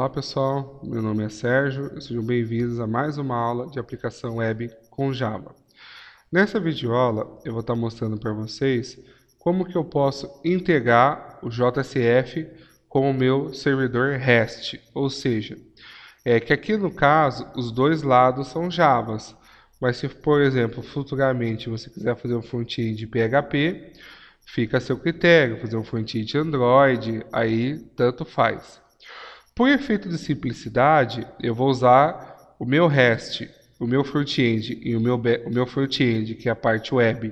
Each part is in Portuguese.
Olá pessoal, meu nome é Sérgio, sejam bem-vindos a mais uma aula de aplicação web com Java. Nessa videoaula eu vou estar mostrando para vocês como que eu posso integrar o JSF com o meu servidor REST, ou seja, é que aqui no caso os dois lados são Javas, mas se por exemplo futuramente você quiser fazer um front-end de PHP, fica a seu critério, fazer um front-end Android, aí tanto faz. Por efeito de simplicidade, eu vou usar o meu REST, o meu front-end e o meu, o meu front-end, que é a parte web,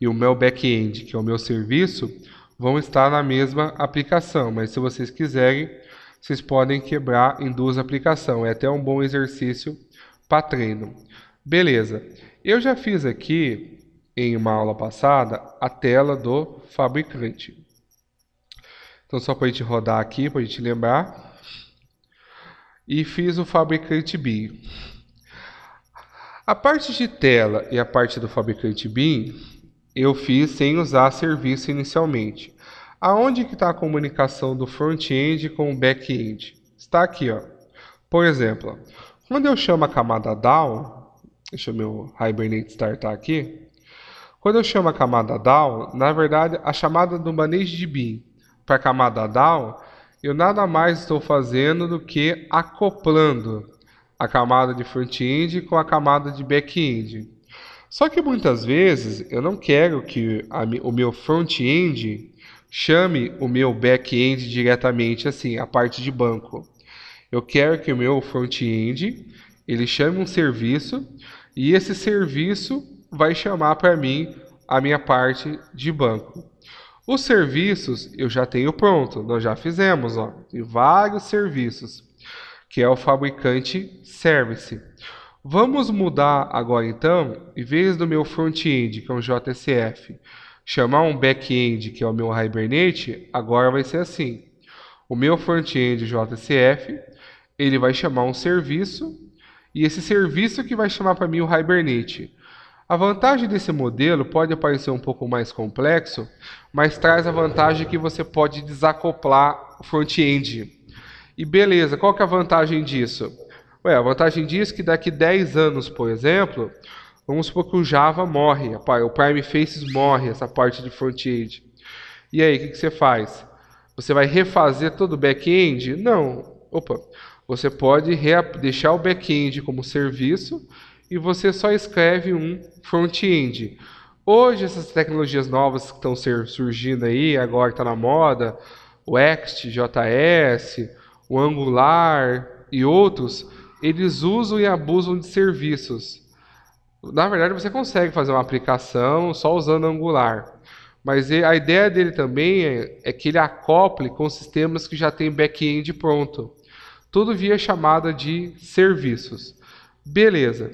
e o meu back-end, que é o meu serviço, vão estar na mesma aplicação. Mas se vocês quiserem, vocês podem quebrar em duas aplicações. É até um bom exercício para treino. Beleza. Eu já fiz aqui, em uma aula passada, a tela do fabricante. Então, só para a gente rodar aqui, para a gente lembrar e fiz o fabricante BIM. A parte de tela e a parte do fabricante BIM eu fiz sem usar serviço inicialmente. Aonde que está a comunicação do front-end com o back-end? Está aqui, ó. Por exemplo, quando eu chamo a camada down, deixa meu Hibernate startar aqui. Quando eu chamo a camada down, na verdade, a chamada do manejo de BIM para a camada down eu nada mais estou fazendo do que acoplando a camada de front-end com a camada de back-end. Só que muitas vezes eu não quero que a, o meu front-end chame o meu back-end diretamente assim, a parte de banco. Eu quero que o meu front-end ele chame um serviço e esse serviço vai chamar para mim a minha parte de banco. Os serviços eu já tenho pronto, nós já fizemos, ó, vários serviços, que é o fabricante service. Vamos mudar agora então, em vez do meu front-end, que é um JSF, chamar um back-end, que é o meu Hibernate, agora vai ser assim. O meu front-end JSF, ele vai chamar um serviço, e esse serviço que vai chamar para mim o Hibernate. A vantagem desse modelo pode parecer um pouco mais complexo, mas traz a vantagem que você pode desacoplar o front-end. E beleza, qual que é a vantagem disso? Ué, a vantagem disso é que daqui 10 anos, por exemplo, vamos supor que o Java morre, o Prime Faces morre, essa parte de front-end. E aí, o que, que você faz? Você vai refazer todo o back-end? Não. Opa. Você pode deixar o back-end como serviço e você só escreve um front-end. Hoje, essas tecnologias novas que estão surgindo aí, agora está na moda, o XJS, o Angular e outros, eles usam e abusam de serviços. Na verdade, você consegue fazer uma aplicação só usando Angular. Mas a ideia dele também é, é que ele acople com sistemas que já têm back-end pronto. Tudo via chamada de serviços. Beleza.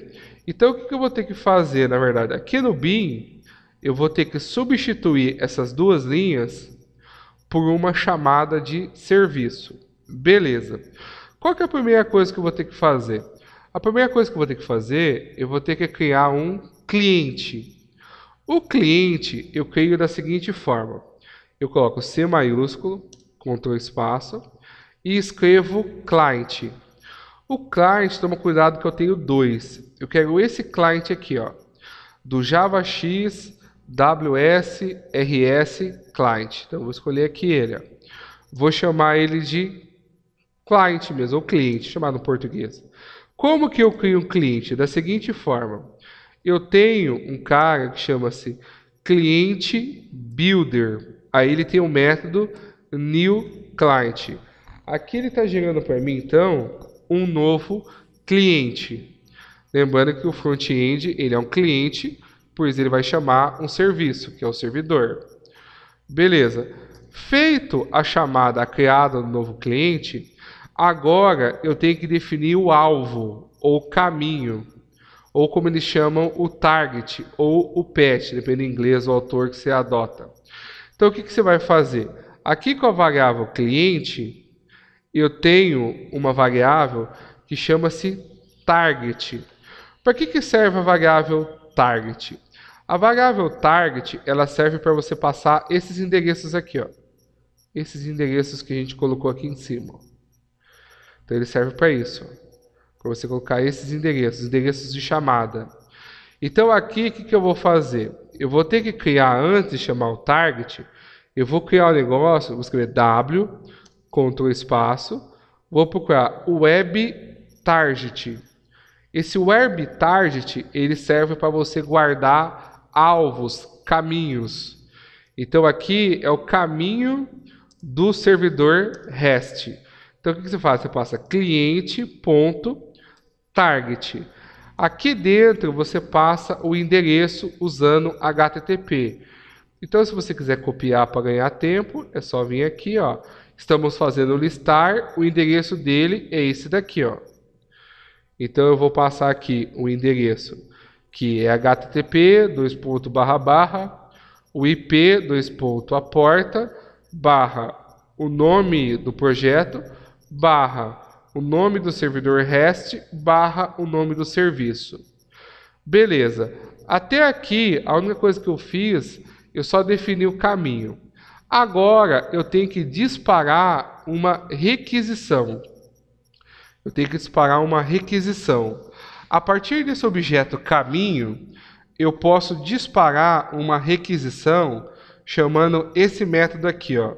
Então, o que eu vou ter que fazer, na verdade? Aqui no bin, eu vou ter que substituir essas duas linhas por uma chamada de serviço. Beleza. Qual é a primeira coisa que eu vou ter que fazer? A primeira coisa que eu vou ter que fazer, eu vou ter que criar um cliente. O cliente eu crio da seguinte forma. Eu coloco C maiúsculo, Ctrl espaço, e escrevo client. O client, toma cuidado que eu tenho dois. Eu quero esse client aqui, ó, do Java X WS RS client. Então vou escolher aqui ele. Ó. Vou chamar ele de client mesmo, ou cliente, chamado no português. Como que eu crio um cliente? Da seguinte forma, eu tenho um cara que chama-se cliente builder. Aí ele tem o um método new client. Aqui ele está gerando para mim então um novo cliente. Lembrando que o front-end ele é um cliente, pois ele vai chamar um serviço, que é o servidor. Beleza. Feito a chamada criada no novo cliente, agora eu tenho que definir o alvo ou caminho, ou como eles chamam o target ou o patch, depende do inglês ou autor que você adota. Então o que, que você vai fazer? Aqui com a variável cliente, eu tenho uma variável que chama-se target para que, que serve a variável target? A variável target ela serve para você passar esses endereços aqui, ó. esses endereços que a gente colocou aqui em cima. Então ele serve para isso, para você colocar esses endereços, endereços de chamada. Então aqui o que, que eu vou fazer? Eu vou ter que criar antes de chamar o target, eu vou criar o um negócio, vou escrever W, Ctrl espaço, vou procurar web target. Esse web target, ele serve para você guardar alvos, caminhos. Então aqui é o caminho do servidor REST. Então o que você faz? Você passa cliente.target. Aqui dentro você passa o endereço usando HTTP. Então se você quiser copiar para ganhar tempo, é só vir aqui, ó. Estamos fazendo listar, o endereço dele é esse daqui, ó. Então eu vou passar aqui o endereço que é http dois ponto barra barra o IP dois ponto a porta barra o nome do projeto barra o nome do servidor REST barra o nome do serviço. Beleza. Até aqui a única coisa que eu fiz eu só defini o caminho. Agora eu tenho que disparar uma requisição. Eu tenho que disparar uma requisição. A partir desse objeto caminho, eu posso disparar uma requisição chamando esse método aqui, ó,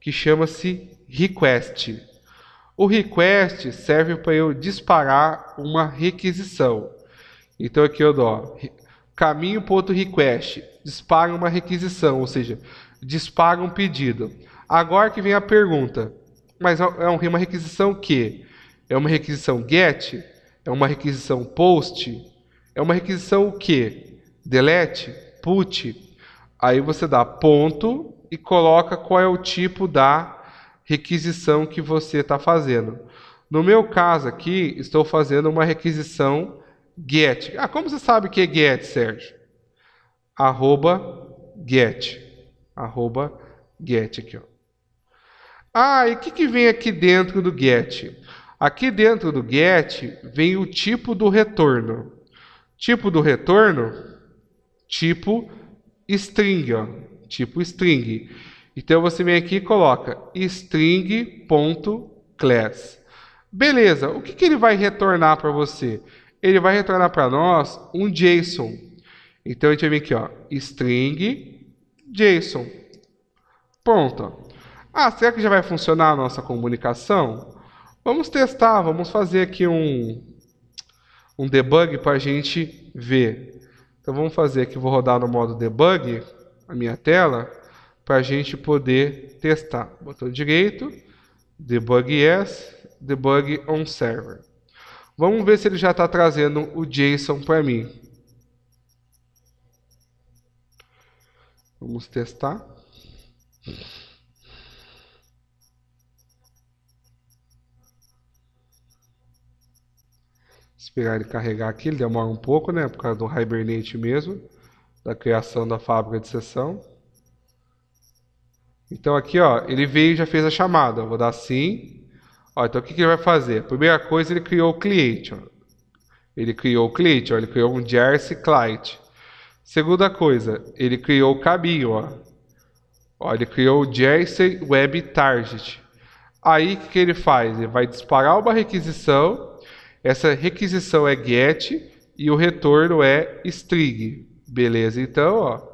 que chama-se request. O request serve para eu disparar uma requisição. Então aqui eu dou caminho.request, dispara uma requisição, ou seja, dispara um pedido. Agora que vem a pergunta, mas é, é, é uma requisição que é uma requisição get? É uma requisição post? É uma requisição o quê? Delete? Put? Aí você dá ponto e coloca qual é o tipo da requisição que você está fazendo. No meu caso aqui, estou fazendo uma requisição get. Ah, como você sabe que é get, Sérgio? Arroba get. Arroba get aqui, ó. Ah, e o que, que vem aqui dentro do get? Aqui dentro do get vem o tipo do retorno. Tipo do retorno, tipo string, ó, tipo string. Então você vem aqui e coloca string.class. Beleza, o que, que ele vai retornar para você? Ele vai retornar para nós um JSON. Então a gente vem aqui, ó, string JSON. Pronto. Ah, será que já vai funcionar a nossa comunicação? Vamos testar, vamos fazer aqui um, um debug para a gente ver. Então vamos fazer aqui, vou rodar no modo debug a minha tela para a gente poder testar. Botão direito, debug yes, debug on server. Vamos ver se ele já está trazendo o JSON para mim. Vamos testar. esperar ele carregar aqui, ele demora um pouco, né, por causa do Hibernate mesmo, da criação da fábrica de sessão. Então aqui, ó, ele veio e já fez a chamada, vou dar sim. Ó, então o que, que ele vai fazer? Primeira coisa, ele criou o cliente, ó. Ele criou o cliente, ó, ele criou um Jersey client. Segunda coisa, ele criou o caminho, ó. ó ele criou o Jersey Web Target. Aí o que, que ele faz? Ele vai disparar uma requisição essa requisição é get e o retorno é string. Beleza, então, ó.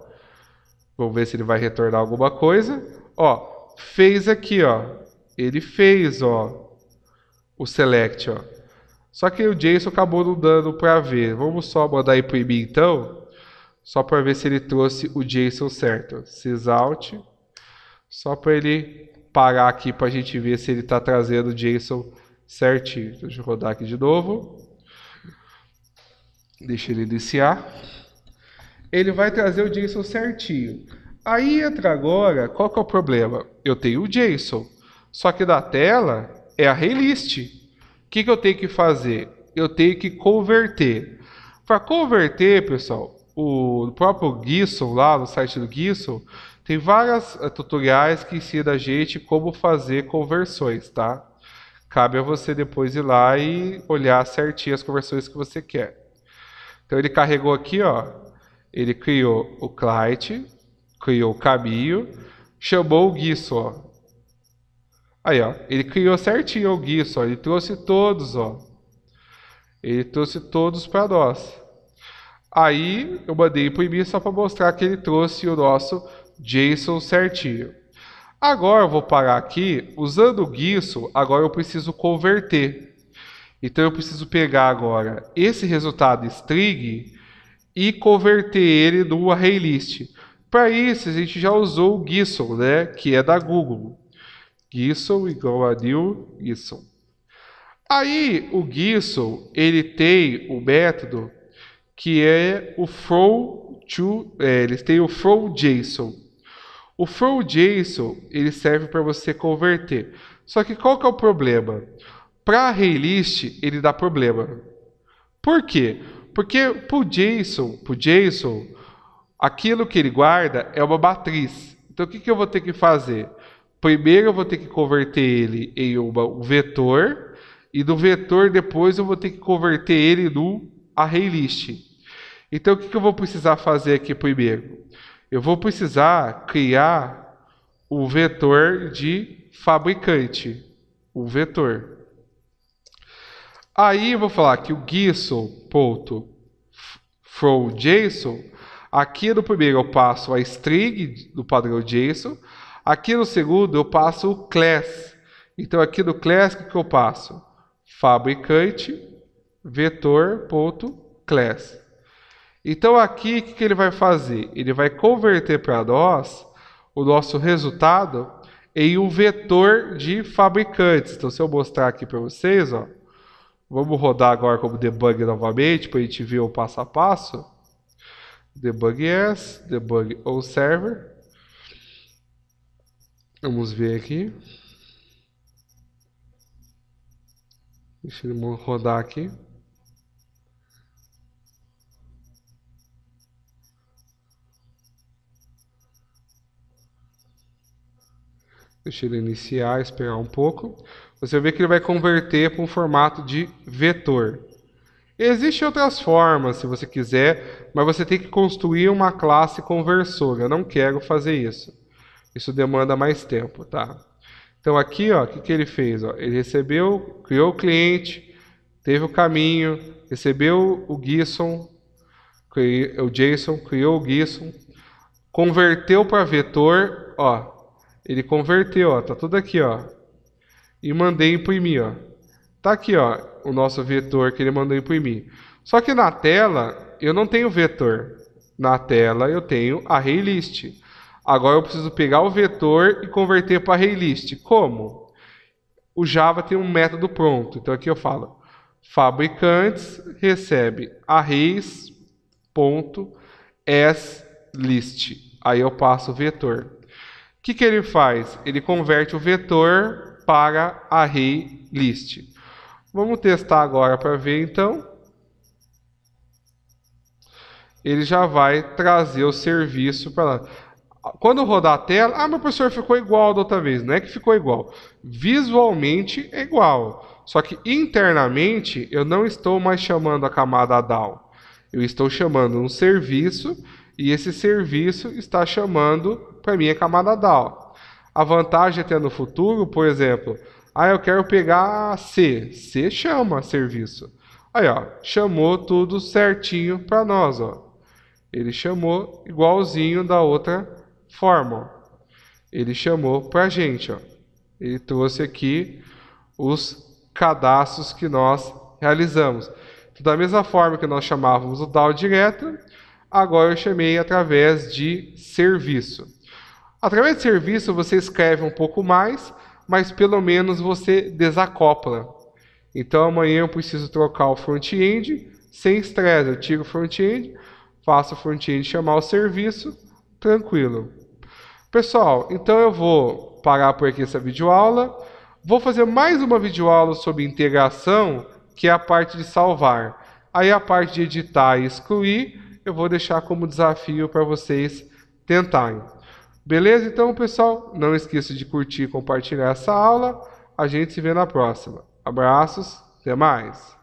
Vamos ver se ele vai retornar alguma coisa. Ó, fez aqui, ó. Ele fez, ó, o select, ó. Só que o JSON acabou não dando para ver. Vamos só mandar imprimir então, só para ver se ele trouxe o JSON certo. sysout, só para ele parar aqui para a gente ver se ele está trazendo o JSON certinho. Deixa eu rodar aqui de novo. Deixa ele iniciar. Ele vai trazer o JSON certinho. Aí entra agora, qual que é o problema? Eu tenho o JSON, só que da tela é a ReList. O que, que eu tenho que fazer? Eu tenho que converter. Para converter, pessoal, o próprio Gibson, lá no site do Gibson, tem vários eh, tutoriais que ensina a gente como fazer conversões, tá? Cabe a você depois ir lá e olhar certinho as conversões que você quer. Então ele carregou aqui, ó, ele criou o client, criou o caminho, chamou o guiço, ó. Aí, ó, ele criou certinho o guiço, ó, ele trouxe todos, ó. Ele trouxe todos para nós. Aí eu mandei imprimir só para mostrar que ele trouxe o nosso JSON certinho. Agora eu vou parar aqui, usando o guiço, agora eu preciso converter. Então eu preciso pegar agora esse resultado string e converter ele no array list. Para isso a gente já usou o guiço, né, que é da Google. Guiço igual a new guiço. Aí o guiço, ele tem o um método que é o from to, é, eles tem o from JSON. O throw JSON ele serve para você converter. Só que qual que é o problema? Para a list ele dá problema. Por quê? Porque para o JSON, pro JSON, aquilo que ele guarda é uma matriz. Então o que, que eu vou ter que fazer? Primeiro eu vou ter que converter ele em uma, um vetor e do vetor depois eu vou ter que converter ele no array list. Então o que, que eu vou precisar fazer aqui primeiro? eu vou precisar criar o vetor de fabricante, o vetor. Aí eu vou falar que o JSON, aqui no primeiro eu passo a string do padrão JSON, aqui no segundo eu passo o class. Então aqui no class o que eu passo? Fabricante vetor.class. Então aqui o que ele vai fazer? Ele vai converter para nós o nosso resultado em um vetor de fabricantes. Então se eu mostrar aqui para vocês, ó, vamos rodar agora como debug novamente para a gente ver o passo a passo. Debug yes, debug on server. Vamos ver aqui. Deixa ele rodar aqui. Deixa ele iniciar, esperar um pouco. Você vê que ele vai converter para um formato de vetor. Existem outras formas, se você quiser, mas você tem que construir uma classe conversora. Eu não quero fazer isso. Isso demanda mais tempo, tá? Então aqui, ó, o que, que ele fez? Ó? Ele recebeu, criou o cliente, teve o caminho, recebeu o Gison, o Jason, criou o Gison, converteu para vetor, ó, ele converteu, ó, tá tudo aqui, ó. E mandei imprimir, ó. Tá aqui, ó, o nosso vetor que ele mandou imprimir. Só que na tela eu não tenho vetor. Na tela eu tenho a ArrayList. Agora eu preciso pegar o vetor e converter para ArrayList. Como? O Java tem um método pronto. Então aqui eu falo fabricantes recebe arrays.slist. Aí eu passo o vetor que, que ele faz? Ele converte o vetor para array list. Vamos testar agora para ver então. Ele já vai trazer o serviço para lá. Quando rodar a tela, ah, meu professor, ficou igual da outra vez. Não é que ficou igual. Visualmente é igual. Só que internamente eu não estou mais chamando a camada DAO. Eu estou chamando um serviço e esse serviço está chamando para mim a camada DAO. A vantagem até no futuro, por exemplo, ah, eu quero pegar C. C chama serviço. Aí, ó, chamou tudo certinho para nós, ó. Ele chamou igualzinho da outra forma. Ele chamou para a gente, ó. Ele trouxe aqui os cadastros que nós realizamos. Então, da mesma forma que nós chamávamos o DAO direto, agora eu chamei através de serviço. Através de serviço você escreve um pouco mais, mas pelo menos você desacopla. Então amanhã eu preciso trocar o front-end, sem estresse, eu tiro o front-end, faço o front-end chamar o serviço, tranquilo. Pessoal, então eu vou parar por aqui essa videoaula. Vou fazer mais uma videoaula sobre integração, que é a parte de salvar. Aí a parte de editar e excluir, eu vou deixar como desafio para vocês tentarem. Beleza? Então, pessoal, não esqueça de curtir e compartilhar essa aula. A gente se vê na próxima. Abraços, até mais!